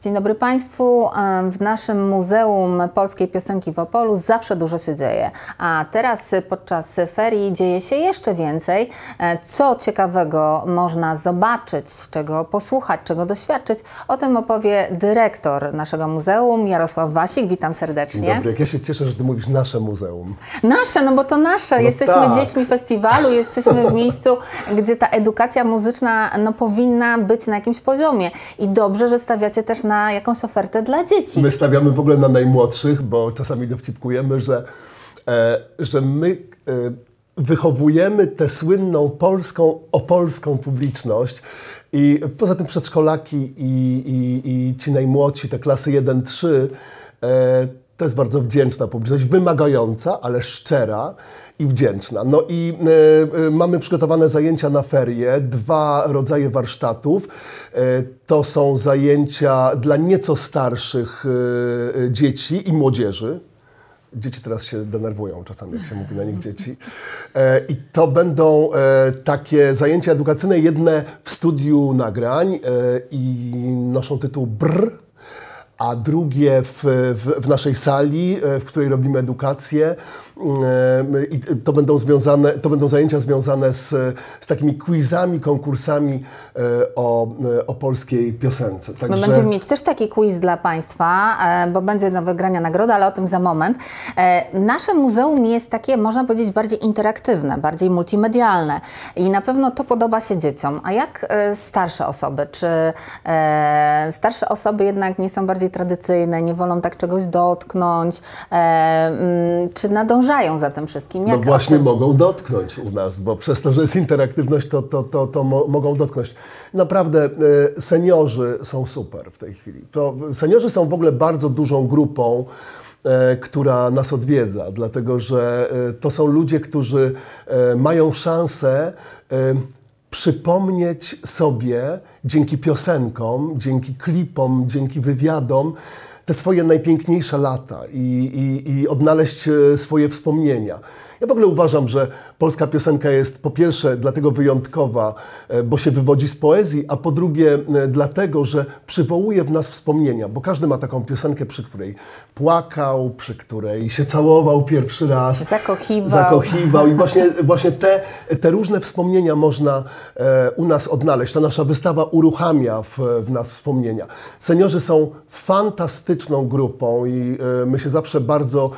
Dzień dobry Państwu. W naszym Muzeum Polskiej Piosenki w Opolu zawsze dużo się dzieje, a teraz podczas ferii dzieje się jeszcze więcej. E, co ciekawego można zobaczyć, czego posłuchać, czego doświadczyć, o tym opowie dyrektor naszego muzeum, Jarosław Wasik. Witam serdecznie. Dobry, ja się cieszę, że Ty mówisz nasze muzeum. Nasze, no bo to nasze. No jesteśmy tak. dziećmi festiwalu, jesteśmy w miejscu, gdzie ta edukacja muzyczna no, powinna być na jakimś poziomie. I dobrze, że stawiacie też na jakąś ofertę dla dzieci. My stawiamy w ogóle na najmłodszych, bo czasami dowcipkujemy, że, e, że my e, wychowujemy tę słynną polską, opolską publiczność. I poza tym przedszkolaki i, i, i ci najmłodsi, te klasy 1-3, e, to jest bardzo wdzięczna publiczność, wymagająca, ale szczera i wdzięczna. No i y, y, mamy przygotowane zajęcia na ferie, dwa rodzaje warsztatów. Y, to są zajęcia dla nieco starszych dzieci i młodzieży. Dzieci teraz się denerwują czasami, jak się mówi na nich dzieci. I to będą takie zajęcia edukacyjne, jedne w studiu nagrań i noszą tytuł BR, a drugie w, w, w naszej sali, w której robimy edukację. E, i to będą, związane, to będą zajęcia związane z, z takimi quizami, konkursami e, o, e, o polskiej piosence. Także... My będziemy mieć też taki quiz dla Państwa, bo będzie do wygrania nagroda, ale o tym za moment. Nasze muzeum jest takie, można powiedzieć, bardziej interaktywne, bardziej multimedialne i na pewno to podoba się dzieciom. A jak starsze osoby? Czy starsze osoby jednak nie są bardziej tradycyjne, nie wolą tak czegoś dotknąć? Mm, czy nadążają podążają za tym wszystkim. No Jak no właśnie tym... mogą dotknąć u nas, bo przez to, że jest interaktywność, to, to, to, to mo mogą dotknąć. Naprawdę e, seniorzy są super w tej chwili. To, seniorzy są w ogóle bardzo dużą grupą, e, która nas odwiedza, dlatego że e, to są ludzie, którzy mają szansę przypomnieć sobie dzięki piosenkom, dzięki klipom, dzięki wywiadom, te swoje najpiękniejsze lata i, i, i odnaleźć e, swoje wspomnienia. Ja w ogóle uważam, że polska piosenka jest po pierwsze dlatego wyjątkowa, e, bo się wywodzi z poezji, a po drugie e, dlatego, że przywołuje w nas wspomnienia, bo każdy ma taką piosenkę, przy której płakał, przy której się całował pierwszy raz. Zakochiwał. Zakochiwał i właśnie, właśnie te, te różne wspomnienia można u nas odnaleźć. Ta nasza wystawa uruchamia w, w nas wspomnienia. Seniorzy są fantastyczni grupą i e, my się zawsze bardzo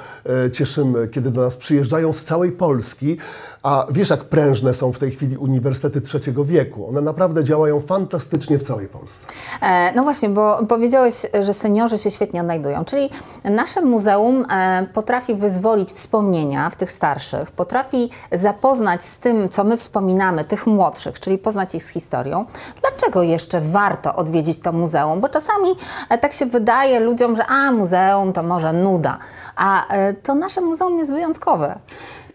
e, cieszymy, kiedy do nas przyjeżdżają z całej Polski, a wiesz, jak prężne są w tej chwili uniwersytety trzeciego wieku. One naprawdę działają fantastycznie w całej Polsce. E, no właśnie, bo powiedziałeś, że seniorzy się świetnie odnajdują. Czyli nasze muzeum e, potrafi wyzwolić wspomnienia w tych starszych, potrafi zapoznać z tym, co my wspominamy, tych młodszych, czyli poznać ich z historią. Dlaczego jeszcze warto odwiedzić to muzeum? Bo czasami e, tak się wydaje ludziom, że a, muzeum to może nuda. A e, to nasze muzeum jest wyjątkowe.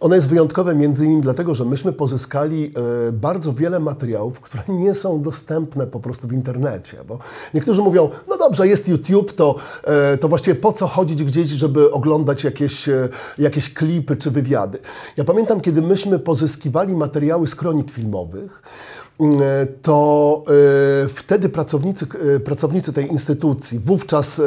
Ona jest wyjątkowa między innymi dlatego, że myśmy pozyskali e, bardzo wiele materiałów, które nie są dostępne po prostu w internecie. Bo niektórzy mówią, no dobrze, jest YouTube, to, e, to właściwie po co chodzić gdzieś, żeby oglądać jakieś, e, jakieś klipy czy wywiady. Ja pamiętam, kiedy myśmy pozyskiwali materiały z kronik filmowych, Y, to y, wtedy pracownicy, y, pracownicy tej instytucji, wówczas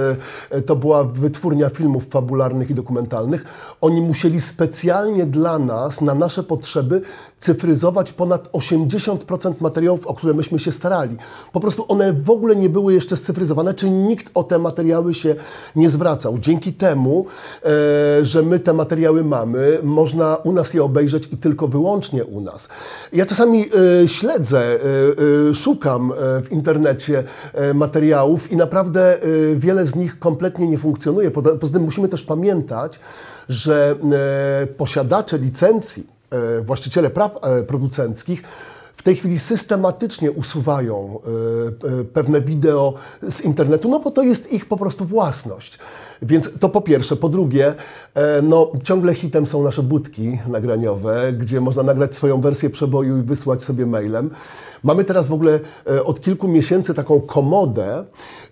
to była wytwórnia filmów fabularnych i dokumentalnych, oni musieli specjalnie dla nas, na nasze potrzeby, cyfryzować ponad 80% materiałów, o które myśmy się starali. Po prostu one w ogóle nie były jeszcze scyfryzowane, czyli nikt o te materiały się nie zwracał. Dzięki temu, że my te materiały mamy, można u nas je obejrzeć i tylko wyłącznie u nas. Ja czasami śledzę E, e, szukam e, w internecie materiałów i naprawdę wiele z nich kompletnie nie funkcjonuje. Poza tym musimy też pamiętać, że posiadacze licencji, właściciele praw producenckich tej chwili systematycznie usuwają e, e, pewne wideo z internetu, no bo to jest ich po prostu własność. Więc to po pierwsze. Po drugie, e, no, ciągle hitem są nasze budki nagraniowe, gdzie można nagrać swoją wersję przeboju i wysłać sobie mailem. Mamy teraz w ogóle od kilku miesięcy taką komodę,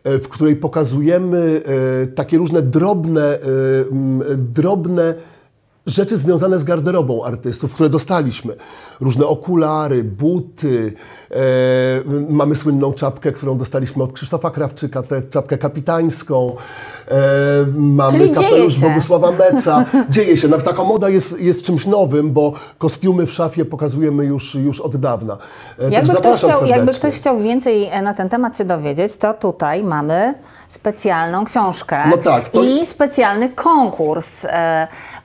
w której pokazujemy takie różne drobne, drobne rzeczy związane z garderobą artystów, które dostaliśmy. Różne okulary, buty, e, mamy słynną czapkę, którą dostaliśmy od Krzysztofa Krawczyka, tę czapkę kapitańską. E, mamy Czyli kapelusz Bogusława Meca. Dzieje się. No, taka moda jest, jest czymś nowym, bo kostiumy w szafie pokazujemy już, już od dawna. E, jakby ktoś, chciał, jakby ktoś chciał więcej e, na ten temat się dowiedzieć, to tutaj mamy specjalną książkę no tak, to... i specjalny konkurs.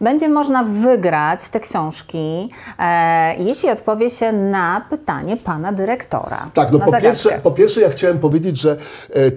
Będzie można wygrać te książki, jeśli odpowie się na pytanie pana dyrektora. Tak, no po pierwsze, po pierwsze ja chciałem powiedzieć, że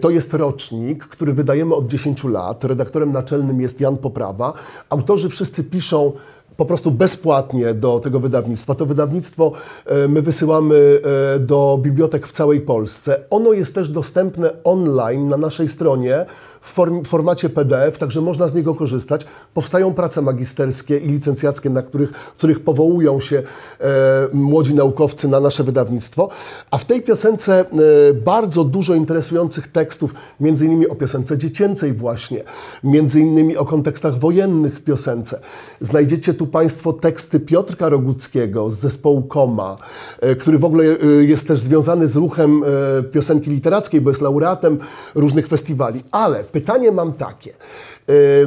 to jest rocznik, który wydajemy od 10 lat lat, redaktorem naczelnym jest Jan Poprawa. Autorzy wszyscy piszą po prostu bezpłatnie do tego wydawnictwa. To wydawnictwo e, my wysyłamy e, do bibliotek w całej Polsce. Ono jest też dostępne online na naszej stronie w formacie PDF, także można z niego korzystać. Powstają prace magisterskie i licencjackie, na których, w których powołują się e, młodzi naukowcy na nasze wydawnictwo. A w tej piosence e, bardzo dużo interesujących tekstów, między innymi o piosence dziecięcej właśnie, między innymi o kontekstach wojennych w piosence. Znajdziecie tu tu Państwo teksty Piotrka Roguckiego z zespołu Koma, e, który w ogóle e, jest też związany z ruchem e, piosenki literackiej, bo jest laureatem różnych festiwali. Ale pytanie mam takie.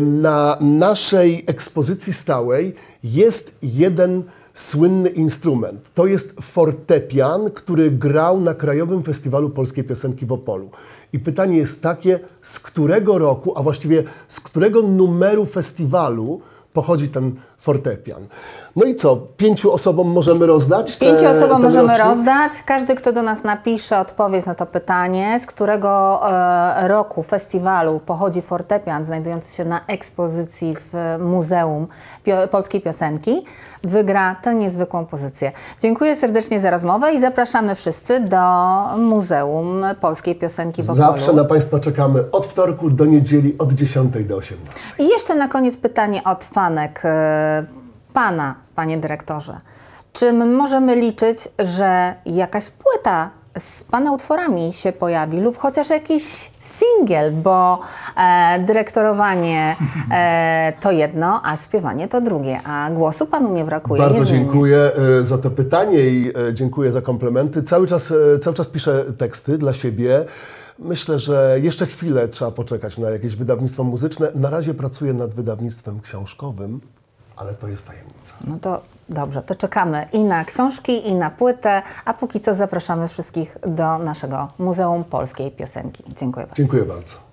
Na naszej ekspozycji stałej jest jeden słynny instrument. To jest fortepian, który grał na Krajowym Festiwalu Polskiej Piosenki w Opolu. I pytanie jest takie, z którego roku, a właściwie z którego numeru festiwalu pochodzi ten fortepian. No i co? Pięciu osobom możemy rozdać? Te, Pięciu osobom możemy rocznik? rozdać. Każdy, kto do nas napisze odpowiedź na to pytanie, z którego e, roku festiwalu pochodzi fortepian znajdujący się na ekspozycji w Muzeum Pio Polskiej Piosenki, wygra tę niezwykłą pozycję. Dziękuję serdecznie za rozmowę i zapraszamy wszyscy do Muzeum Polskiej Piosenki w Zawsze na Państwa czekamy od wtorku do niedzieli od 10 do 18. I jeszcze na koniec pytanie od fanek e, Pana, Panie Dyrektorze, czy możemy liczyć, że jakaś płyta z Pana utworami się pojawi lub chociaż jakiś singiel, bo e, dyrektorowanie e, to jedno, a śpiewanie to drugie, a głosu Panu nie brakuje. Bardzo nie dziękuję e, za to pytanie i e, dziękuję za komplementy. Cały czas, e, cały czas piszę teksty dla siebie. Myślę, że jeszcze chwilę trzeba poczekać na jakieś wydawnictwo muzyczne. Na razie pracuję nad wydawnictwem książkowym ale to jest tajemnica. No to dobrze, to czekamy i na książki, i na płytę, a póki co zapraszamy wszystkich do naszego Muzeum Polskiej Piosenki. Dziękuję bardzo. Dziękuję bardzo.